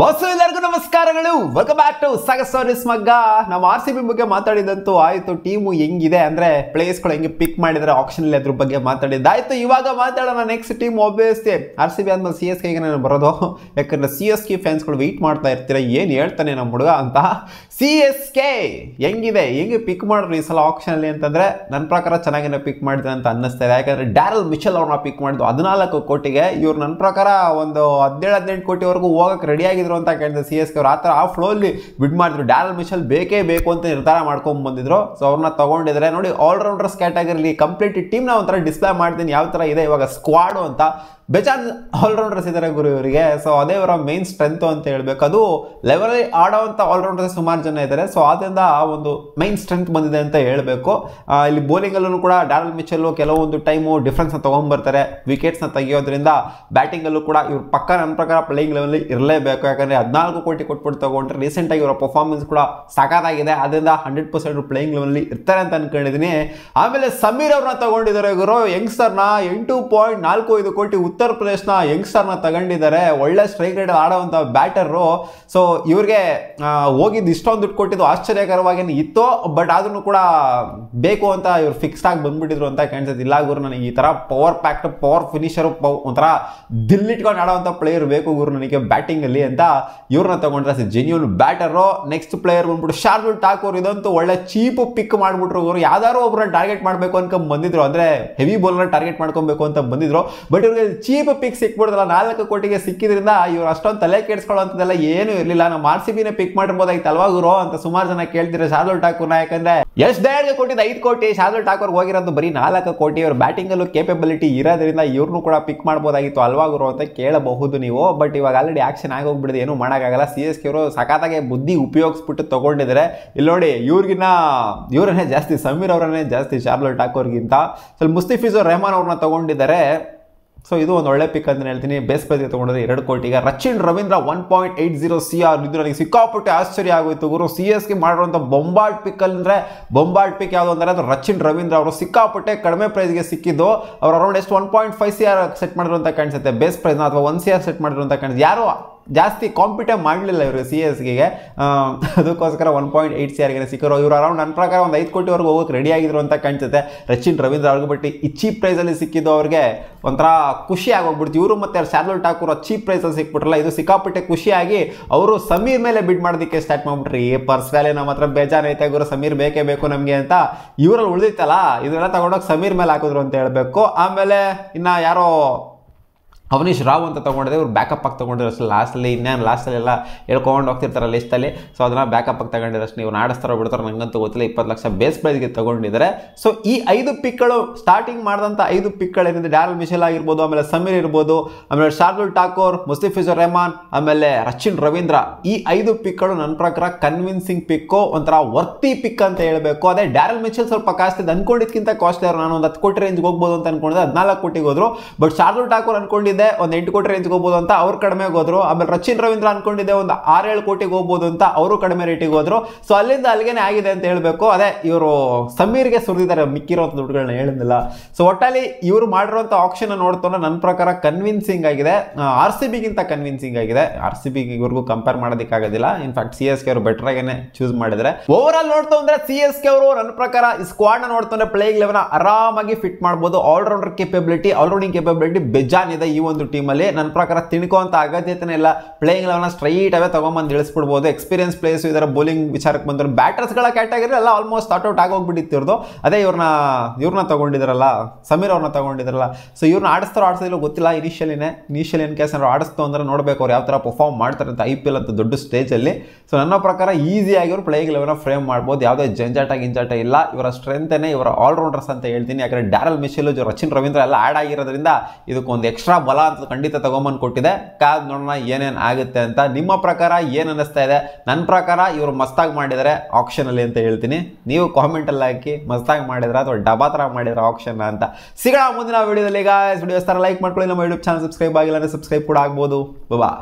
boss ಎಲ್ಲರಿಗೂ ನಮಸ್ಕಾರಗಳು welcome back two news ಮಗ್ಗ ನಾವು ಆರ್ ಸಿ ಬಿ ಬಗ್ಗೆ ಮಾತಾಡಿದಂತೂ ಆಯಿತು ಟೀಮು ಹೆಂಗಿದೆ ಅಂದರೆ ಗಳು ಹೆಂಗೆ ಪಿಕ್ ಮಾಡಿದರೆ ಆಪ್ಷನಲ್ಲಿ ಅದ್ರ ಬಗ್ಗೆ ಆಯ್ತು ಇವಾಗ ಮಾತಾಡೋಣ next team obviously R C B ಆದ್ಮೇಲೆ ಸಿ ಎಸ್ ಕೆಗೆ ನಾನು ಬರೋದು ಯಾಕಂದ್ರೆ ಸಿ ಎಸ್ ಕೆ ಫ್ಯಾನ್ಸ್ಗಳು ವೆಯ್ಟ್ ಮಾಡ್ತಾ ಇರ್ತೀರ ಏನು ಹೇಳ್ತಾನೆ ನಮ್ಮ ಹುಡುಗ ಅಂತ ಸಿ ಎಸ್ ಕೆ ಹೆಂಗಿದೆ ಹೆಂಗೆ ಪಿಕ್ ಮಾಡಿದ್ರು ಈ ಸಲ ಆಪ್ಷನಲ್ಲಿ ಅಂತಂದರೆ ನನ್ನ ಪ್ರಕಾರ ಚೆನ್ನಾಗಿನ ಪಿಕ್ ಮಾಡಿದ್ರೆ ಅಂತ ಅನ್ನಿಸ್ತಾ ಇದೆ ಯಾಕಂದರೆ ಡ್ಯಾರಲ್ ಮಿಚಲ್ ಅವ್ರನ್ನ ಪಿಕ್ ಮಾಡಿದ್ರು ಹದಿನಾಲ್ಕು ಕೋಟಿಗೆ ಇವ್ರು ನನ್ನ ಪ್ರಕಾರ ಒಂದು ಹದಿನೇಳು ಹದಿನೆಂಟು ಕೋಟಿವರೆಗೂ ಹೋಗೋಕೆ ರೆಡಿಯಾಗಿ ಹೇಗಿದ್ರು ಅಂತ ಕೇಳಿದ್ರೆ ಸಿ ಎಸ್ ಕೆ ಅವ್ರು ಆ ಥರ ಆ ಫ್ಲೋಲ್ಲಿ ಬಿಡ್ ಮಾಡಿದ್ರು ಡ್ಯಾರಲ್ ಮಿಶಲ್ ಬೇಕೇ ಬೇಕು ಅಂತ ನಿರ್ಧಾರ ಮಾಡ್ಕೊಂಡು ಬಂದಿದ್ರು ಸೊ ಅವ್ರನ್ನ ತೊಗೊಂಡಿದ್ರೆ ನೋಡಿ ಆಲ್ರೌಂಡರ್ಸ್ ಕ್ಯಾಟಗರಿಲಿ ಕಂಪ್ಲೀಟ್ ಟೀಮ್ನ ಒಂಥರ ಡಿಸ್ಪ್ಲೇ ಮಾಡ್ತೀನಿ ಯಾವ ಥರ ಇದೆ ಇವಾಗ ಸ್ಕ್ವಾಡು ಅಂತ ಬೇಜಾರ್ ಆಲ್ರೌಂಡರ್ಸ್ ಇದ್ದಾರೆ ಗುರು ಇವರಿಗೆ ಸೊ ಅದೇ ಇವರ ಮೇನ್ ಸ್ಟ್ರೆಂತ್ ಅಂತ ಹೇಳಬೇಕು ಅದು ಲೆವೆಲಲ್ಲಿ ಆಡೋವಂಥ ಆಲ್ರೌಂಡರ್ಸ್ ಸುಮಾರು ಜನ ಇದ್ದಾರೆ ಸೊ ಆದ್ದರಿಂದ ಒಂದು ಮೈನ್ ಸ್ಟ್ರೆಂತ್ ಬಂದಿದೆ ಅಂತ ಹೇಳಬೇಕು ಇಲ್ಲಿ ಬೌಲಿಂಗಲ್ಲೂ ಕೂಡ ಡಾರಲ್ ಮಿಚಲ್ಲು ಕೆಲವೊಂದು ಟೈಮು ಡಿಫ್ರೆನ್ಸ್ನ ತೊಗೊಂಬರ್ತಾರೆ ವಿಕೆಟ್ಸ್ನ ತೆಗೆಯೋದ್ರಿಂದ ಬ್ಯಾಟಿಂಗಲ್ಲೂ ಕೂಡ ಇವ್ರು ಪಕ್ಕ ನನ್ನ ಪ್ರಕಾರ ಪ್ಲೇಯಿಂಗ್ ಲೆವೆಲ್ ಇರಲೇಬೇಕು ಯಾಕಂದರೆ ಹದಿನಾಲ್ಕು ಕೋಟಿ ಕೊಟ್ಬಿಟ್ಟು ತೊಗೊಂಡ್ರೆ ರೀಸೆಂಟಾಗಿ ಇವರ ಪರ್ಫಾರ್ಮೆನ್ಸ್ ಕೂಡ ಸಾಕಾಗಿದೆ ಅದರಿಂದ ಹಂಡ್ರೆಡ್ ಪರ್ಸೆಂಟ್ ಪ್ಲೇಯಿಂಗ್ ಲೆವೆಲಲ್ಲಿ ಇರ್ತಾರೆ ಅಂತ ಅಂದ್ಕೊಂಡಿದ್ದೀನಿ ಆಮೇಲೆ ಸಮೀರ್ ಅವ್ರನ್ನ ತಗೊಂಡಿದ್ದಾರೆ ಗುರು ಯಂಗ್ಸ್ಟರ್ನ ಎಂಟು ಪಾಯಿಂಟ್ ನಾಲ್ಕು ಐದು ಕೋಟಿ ಉತ್ತರ ಪ್ರದೇಶನ ಯಂಗ್ಸ್ಟರ್ನ ತಗೊಂಡಿದ್ದಾರೆ ಒಳ್ಳೆ ಸ್ಟ್ರೈಕ್ ರೇಟ್ ಆಡೋವಂಥ ಬ್ಯಾಟರು ಸೊ ಇವ್ರಿಗೆ ಹೋಗಿದ್ದು ಇಷ್ಟೊಂದು ದುಡ್ಡು ಕೊಟ್ಟಿದ್ದು ಆಶ್ಚರ್ಯಕರವಾಗಿ ಇತ್ತು ಬಟ್ ಆದ್ರೂ ಕೂಡ ಬೇಕು ಅಂತ ಇವ್ರು ಫಿಕ್ಸ್ ಆಗಿ ಬಂದ್ಬಿಟ್ಟಿದ್ರು ಅಂತ ಕಾಣಿಸುತ್ತೆ ಇಲ್ಲ ಗುರು ನನಗೆ ಈ ಥರ ಪವರ್ ಪ್ಯಾಕ್ಟ್ ಪವರ್ ಫಿನಿಷರು ಪವ್ ಒಂಥರ ದಿಲ್ಲಿಟ್ಕೊಂಡು ಆಡೋವಂಥ ಪ್ಲೇಯರ್ ಬೇಕು ಗುರು ನನಗೆ ಬ್ಯಾಟಿಂಗಲ್ಲಿ ಅಂತ ಇವ್ರನ್ನ ತಗೊಂಡ್ರೆ ಜೆನ್ಯೂನ್ ಬ್ಯಾಟರು ನೆಕ್ಸ್ಟ್ ಪ್ಲೇಯರ್ ಬಂದ್ಬಿಟ್ಟು ಶಾರ್ದುಲ್ ಠಾಕೂರ್ ಇದಂತೂ ಒಳ್ಳೆ ಚೀಪ್ ಪಿಕ್ ಮಾಡಿಬಿಟ್ರು ಗುರು ಯಾವ್ದಾರು ಒಬ್ಬರನ್ನ ಟಾರ್ಗೆಟ್ ಮಾಡಬೇಕು ಅನ್ಕೊಂಡ್ ಬಂದಿದ್ರು ಅಂದರೆ ಹೆವಿ ಬೌಲರ್ ಟಾರ್ಗೆಟ್ ಮಾಡ್ಕೊಬೇಕು ಅಂತ ಬಂದಿದ್ರು ಬಟ್ ಇವ್ರಿಗೆ ಚೀಪ್ ಪಿಕ್ ಸಿಕ್ಬಿಡ್ದಲ್ಲ ನಾಲ್ಕು ಕೋಟಿಗೆ ಸಿಕ್ಕಿದ್ರಿಂದ ಇವ್ರು ಅಷ್ಟೊಂದು ತಲೆ ಕೆಡಿಸ್ಕೊಳ್ಳೋಂಥದ್ದೆಲ್ಲ ಏನೂ ಇರಲಿಲ್ಲ ನಾವು ಆರ್ ಸಿ ಪಿಕ್ ಮಾಡಿರ್ಬೋದಾಗಿತ್ತು ಅಲ್ವಾ ಗುರು ಅಂತ ಸುಮಾರು ಜನ ಕೇಳ್ತಿದ್ರೆ ಶಾರ್ದುಲ್ ಠಾಕೂರ್ನ ಯಾಕಂದ್ರೆ ಎಷ್ಟು ದಯಡ್ಗೆ ಕೊಟ್ಟಿದ್ದು ಐದು ಕೋಟಿ ಶಾರ್ದುಲ್ ಠಾಕೂರ್ ಹೋಗಿರೋದು ಬರೀ ನಾಲ್ಕು ಕೋಟಿ ಅವ್ರ ಬ್ಯಾಟಿಂಗಲ್ಲೂ ಕೇಪಬಿಲಿಟಿ ಇರೋದ್ರಿಂದ ಇವ್ರನ್ನೂ ಕೂಡ ಪಿಕ್ ಮಾಡ್ಬೋದಾಗಿತ್ತು ಅಲ್ವಾ ಗುರು ಅಂತ ಕೇಳಬಹುದು ನೀವು ಬಟ್ ಇವಾಗ ಆಲ್ರೆಡಿ ಆಕ್ಷನ್ ಆಗೋಗ್ಬಿಡಿದೆ ಏನೂ ಮಾಡೋಕ್ಕಾಗಲ್ಲ ಸಿ ಎಸ್ ಕೆ ಅವರು ಸಖಾತಾಗೆ ಬುದ್ಧಿ ಉಪಯೋಗಿಸ್ಬಿಟ್ಟು ತಗೊಂಡಿದ್ದಾರೆ ಇಲ್ಲಿ ನೋಡಿ ಇವ್ರಿಗಿನ್ನ ಇವರನ್ನೇ ಜಾಸ್ತಿ ಸಮೀರ್ ಅವರನ್ನೇ ಜಾಸ್ತಿ ಶಾರ್ದುಲ್ ಠಾಕೂರ್ಗಿಂತ ಸ್ವಲ್ಪ ಮುಸ್ತಿಫಿಜುರ್ ರೆಹಮಾನ್ ಅವ್ರನ್ನ ತಗೊಂಡಿದ್ದಾರೆ ಸೊ ಇದು ಒಂದು ಒಳ್ಳೆ ಪಿಕ್ ಅಂತ ಹೇಳ್ತೀನಿ ಬೇಸ್ ಪ್ರೈಸ್ಗೆ ತಗೊಂಡ್ರೆ ಎರಡು ಕೋಟಿಗೆ Rachin Ravindra one point eight zero C R ಇದು ನನಗೆ ಸಿಕ್ಕಾಪಟ್ಟೆ ಆಶ್ಚರ್ಯ ಆಗೋಯ್ತು ಗುರು ಸಿ ಎಸ್ಗೆ ಮಾಡಿರುವಂಥ ಬೊಂಬಾಟ್ ಪಿಕ್ ಅಂದರೆ ಬೊಂಬಾಟ್ ಪಿಕ್ ಯಾವುದು ಅಂದರೆ ಅದು ರಚಿನ್ ರವೀಂದ್ರ ಅವರು ಸಿಕ್ಕಾಪಟ್ಟೆ ಕಡಿಮೆ ಪ್ರೈಸ್ಗೆ ಸಿಕ್ಕಿದ್ದು ಅವರು ಅರೌಂಡ್ ಎಷ್ಟು one point five C R set ಮಾಡಿರುವಂಥ ಕಾಣಿಸುತ್ತೆ ಬೇಸ್ ಪ್ರೈಸ್ನ ಅಥವಾ ಒನ್ ಸಿ ಆರ್ ಸೆಟ್ ಮಾಡಿರುವಂಥ ಕಾಣಿಸುತ್ತೆ ಯಾರು ಜಾಸ್ತಿ ಕಾಂಪಿಟೇ ಮಾಡಲಿಲ್ಲ ಇವರು ಸಿ ಎಸ್ಗೆ ಅದಕ್ಕೋಸ್ಕರ ಒನ್ ಪಾಯಿಂಟ್ ಏಟ್ ಸಿ ಆರ್ಗೆ ಸಿಕ್ಕರು ಇವರು ಅರೌಂಡ್ ನನ್ನ ಪ್ರಕಾರ ಒಂದು ಐದು ಕೋಟಿವರೆಗೂ ಹೋಗೋಕ್ಕೆ ರೆಡಿ ಆಗಿದ್ರು ಅಂತ ಕಾಣಿಸುತ್ತೆ ರಚಿನ್ ರವೀಂದ್ರ ಅವ್ರಿಗೆ ಬಟ್ ಈ ಚೀಪ್ ಪ್ರೈಸಲ್ಲಿ ಸಿಕ್ಕಿದ್ದು ಅವ್ರಿಗೆ ಒಂಥರ ಖುಷಿ ಆಗೋಗ್ಬಿಡ್ತು ಇವರು ಮತ್ತು ಶಾರ್ಲೋಲ್ ಠಾಕೂರ್ ಚೀಪ್ ಪ್ರೈಸಲ್ಲಿ ಸಿಕ್ಬಿಟ್ರಲ್ಲ ಇದು ಸಿಕ್ಕಾಪಟ್ಟೆ ಖುಷಿಯಾಗಿ ಅವರು ಸಮೀರ್ ಮೇಲೆ ಬಿಡ್ ಮಾಡೋದಕ್ಕೆ ಸ್ಟಾರ್ಟ್ ಮಾಡಿಬಿಟ್ರಿ ಈ ಪರ್ಸ್ನಲ್ಲಿ ನಮ್ಮ ಹತ್ರ ಬೇಜಾರೈತೆ ಗುರು ಸಮೀರ್ ಬೇಕೇ ಬೇಕು ನಮಗೆ ಅಂತ ಇವರಲ್ಲಿ ಉಳಿದಿತ್ತಲ್ಲ ಇದನ್ನೆಲ್ಲ ತಗೊಂಡೋಗಿ ಸಮೀರ್ ಮೇಲೆ ಹಾಕಿದ್ರು ಅಂತ ಹೇಳಬೇಕು ಆಮೇಲೆ ಇನ್ನು ಯಾರೋ ಅವನೀಶ್ ರಾವ್ ಅಂತ ತೊಗೊಂಡಿದೆ ಇವ್ರು ಬ್ಯಾಕಪ್ ಆಗಿ ತೊಗೊಂಡಿರೋ ಅಷ್ಟು ಲಾಸ್ಟಲ್ಲಿ ಇನ್ನೇನು ಎಲ್ಲ ಹೇಳ್ಕೊಂಡು ಹೋಗ್ತಿರ್ತಾರೆ ಲಿಸ್ಟಲ್ಲಿ ಸೊ ಅದನ್ನ ಬ್ಯಾಕಪ್ ಆಗಿ ತಗೊಂಡಿರೋ ಅಷ್ಟು ನೀವು ಆಡಿಸ್ತಾರೋ ಬಿಡ್ತಾರೋ ನನಗಂತೂ ಗೊತ್ತಿಲ್ಲ ಇಪ್ಪತ್ತು ಲಕ್ಷ ಬೇಸ್ ಪ್ರೈಸ್ಗೆ ತೊಗೊಂಡಿದ್ದಾರೆ ಸೊ ಈ ಐದು ಪಿಕ್ಗಳು ಸ್ಟಾರ್ಟಿಂಗ್ ಮಾಡಿದಂಥ ಐದು ಪಿಕ್ಗಳೇನಿದೆ ಡ್ಯಾರಲ್ ಮಿಶೆಲ್ ಆಗಿರ್ಬೋದು ಆಮೇಲೆ ಸಮೀರ್ ಇರ್ಬೋದು ಆಮೇಲೆ ಶಾರ್ದುಲ್ ಠಾಕೂರ್ ಮುಸ್ತಿಫಿಜುರ್ ರೆಹಮಾನ್ ಆಮೇಲೆ ರಚಿನ್ ರವೀಂದ್ರ ಈ ಐದು ಪಿಕ್ಗಳು ನನ್ನ ಪ್ರಕಾರ ಕನ್ವಿನ್ಸಿಂಗ್ ಪಿಕ್ಕು ಒಂಥರ ವರ್ತಿ ಪಿಕ್ ಅಂತ ಹೇಳಬೇಕು ಅದೇ ಡ್ಯಾರಲ್ ಮಿಶೆಲ್ ಸ್ವಲ್ಪ ಕಾಸ್ತಿದ್ದು ಅಂದ್ಕೊಂಡಿದ್ದಕ್ಕಿಂತ ಕಾಸ್ಟ್ಲಿ ಅವರು ನಾನು ಒಂದು ಹತ್ತು ಕೋಟಿ ರೇಂಜ್ಗೆ ಹೋಗ್ಬೋದು ಅಂತ ಅಂದ್ಕೊಂಡಿದ್ದೆ ಹದಿನಾಲ್ಕು ಕೋಟಿಗೆ ಹೋದ್ರು ಬಟ್ ಶಾರ್ದುಲ್ ಠಾಕೂರ್ ಅನ್ಕೊಂಡಿದ್ದೆ ಅಂದ್ಕೊಂಡಿದ್ದೆ ಒಂದ್ ಎಂಟು ಕೋಟಿ ರೇಂಜ್ಗೆ ಹೋಗ್ಬೋದು ಅಂತ ಅವ್ರು ಕಡಿಮೆಗೆ ಹೋದ್ರು ಆಮೇಲೆ ರಚಿನ್ ರವೀಂದ್ರ ಅನ್ಕೊಂಡಿದ್ದೆ ಒಂದು ಆರೇಳು ಕೋಟಿಗೆ ಹೋಗ್ಬೋದು ಅಂತ ಅವರು ಕಡಿಮೆ ರೇಟಿಗೆ ಹೋದ್ರು ಸೊ ಅಲ್ಲಿಂದ ಅಲ್ಲಿಗೆ ಆಗಿದೆ ಅಂತ ಹೇಳ್ಬೇಕು ಅದೇ ಇವರು ಸಮೀರ್ ಗೆ ಸುರಿದಿದ್ದಾರೆ ಮಿಕ್ಕಿರೋಂಥ ದುಡ್ಡುಗಳನ್ನ ಹೇಳಿದ್ದಿಲ್ಲ ಸೊ ಒಟ್ಟಲ್ಲಿ ಇವರು ಮಾಡಿರುವಂತ ಆಪ್ಷನ್ ನೋಡ್ತಾನೆ ನನ್ನ ಪ್ರಕಾರ ಕನ್ವಿನ್ಸಿಂಗ್ ಆಗಿದೆ ಆರ್ ಸಿ ಬಿಗಿಂತ ಕನ್ವಿನ್ಸಿಂಗ್ ಆಗಿದೆ ಆರ್ ಸಿ ಬಿಗೆ ಇವ್ರಿಗೂ ಕಂಪೇರ್ ಮಾಡೋದಕ್ಕೆ ಆಗೋದಿಲ್ಲ ಇನ್ಫ್ಯಾಕ್ಟ್ ಸಿ ಎಸ್ ಕೆ ಅವರು ಬೆಟರ್ ಆಗೇನೆ ಚೂಸ್ ಮಾಡಿದ್ರೆ ಓವರ್ ಆಲ್ ನೋಡ್ತಾ ಅಂದ್ರೆ ಸಿ ಎಸ್ ಕೆ ಅವರು ನನ್ನ ಪ್ರಕಾರ ಈ ನ ನೋಡ್ತಾ ಅಂದ್ರೆ ಪ್ಲೇಗ್ ಲೆವೆನ್ ಆರಾಮಾಗಿ ಫಿಟ್ ಮಾಡಬಹುದು ಆಲ್ರೌಂಡರ್ ಕೇಪಬಿಲಿಟಿ ಆಲ್ರೌಂಡಿಂಗ್ ಕೇಪಬಿಲಿಟಿ ಬೆಜಾನ್ ಇದೆ ಈ ಒಂದು ಟೀಮಲ್ಲಿ ನನ್ನ ಪ್ರಕಾರ ತಿಳ್ಕೊಂತ ಅಗತ್ಯತೆನೇ ಇಲ್ಲ ಪ್ಲೇಯಿಂಗ್ ಲೆವೆಲ್ನ ಸ್ಟ್ರೈಟ್ ಅವೇ ತೊಗೊಂಬಂದು ಇಳಿಸ್ಬಿಡ್ಬೋದು ಎಕ್ಸ್ಪೀರಿಯನ್ಸ್ ಪ್ಲೇಯರ್ಸ್ ಇದರ ಬೌಲಿಂಗ್ ವಿಚಾರಕ್ಕೆ ಬಂದರು ಬ್ಯಾಟರ್ಸ್ಗಳ ಕ್ಯಾಟಗರಿ ಎಲ್ಲ ಆಲ್ಮೋಸ್ಟ್ ಔಟ್ ಆಗೋಗ್ಬಿಟ್ಟಿತ್ತಿರೋದು ಅದೇ ಇವ್ರನ್ನ ಇವ್ರನ್ನ ತೊಗೊಂಡಿದ್ರಲ್ಲ ಸಮೀರ್ ಅವ್ರನ್ನ ತೊಗೊಂಡಿದ್ರಲ್ಲ ಸೊ ಇವ್ರನ್ನ ಆಡಿಸ್ತಾರೋ ಆಡಿಸೋದಿಲ್ಲ ಗೊತ್ತಿಲ್ಲ ಇನಿಷಿಯಲಿನೇ ಇನಿಷಿಯಲ್ ಏನು ಕೇಸ್ ಅವ್ರು ಆಡಿಸ್ತು ಅಂದ್ರೆ ನೋಡಬೇಕು ಅವ್ರು ಯಾವ ಥರ ಪರ್ಫಾರ್ಮ್ ಮಾಡ್ತಾರೆ ಅಂತ ಐ ಪಿ ಎಲ್ ಅಂತ ದೊಡ್ಡ ಸ್ಟೇಜಲ್ಲಿ ಸೊ ನನ್ನ ಪ್ರಕಾರ ಈಸಿಯಾಗಿ ಅವರು ಪ್ಲೇಯಿಂಗ್ ಲೆವೆಲ್ನ ಫ್ರೇಮ್ ಮಾಡ್ಬೋದು ಯಾವುದೇ ಜಂಜಾಟ ಗಿಂಜಾಟ ಇಲ್ಲ ಇವರ ಸ್ಟ್ರೆಂತೇ ಇವರ ಆಲ್ರೌಂಡರ್ಸ್ ಅಂತ ಹೇಳ್ತೀನಿ ಯಾಕಂದರೆ ಡ್ಯಾರಲ್ ಮಿಶೆಲ್ ರಚಿನ್ ರವೀಂದ್ರ ಎಲ್ಲ ಆ್ಯಡ್ ಆಗಿರೋದ್ರಿಂದ ಇದಕ್ಕೊಂದು ಎಕ್ಸ್ಟ್ರಾ ಬಲ ಅಂತ ಖಂಡಿತ ತಗೊಂಬಂದು ಕೊಟ್ಟಿದೆ ಕಾದ್ ನೋಡೋಣ ಏನೇನು ಆಗುತ್ತೆ ಅಂತ ನಿಮ್ಮ ಪ್ರಕಾರ ಏನು ಇದೆ ನನ್ನ ಪ್ರಕಾರ ಇವರು ಮಸ್ತಾಗಿ ಮಾಡಿದರೆ ಆಕ್ಷನಲ್ಲಿ ಅಂತ ಹೇಳ್ತೀನಿ ನೀವು ಕಾಮೆಂಟಲ್ಲಿ ಹಾಕಿ ಮಸ್ತಾಗಿ ಮಾಡಿದ್ರೆ ಅಥವಾ ಡಬಾ ಥರ ಮಾಡಿದ್ರೆ ಆಪ್ಷನ್ ಅಂತ ಸಿಗೋಣ ಮುಂದಿನ ವೀಡಿಯೋದಲ್ಲಿ ಈಗ ವಿಡಿಯೋಸ್ ಥರ ಲೈಕ್ ಮಾಡ್ಕೊಳ್ಳಿ ನಮ್ಮ ಯೂಟ್ಯೂಬ್ ಚಾನಲ್ ಸಬ್ಸ್ಕ್ರೈಬ್ ಆಗಿಲ್ಲ ಅಂದರೆ ಸಬ್ಸ್ಕ್ರೈಬ್ ಕೂಡ ಆಗ್ಬೋದು ಬಾ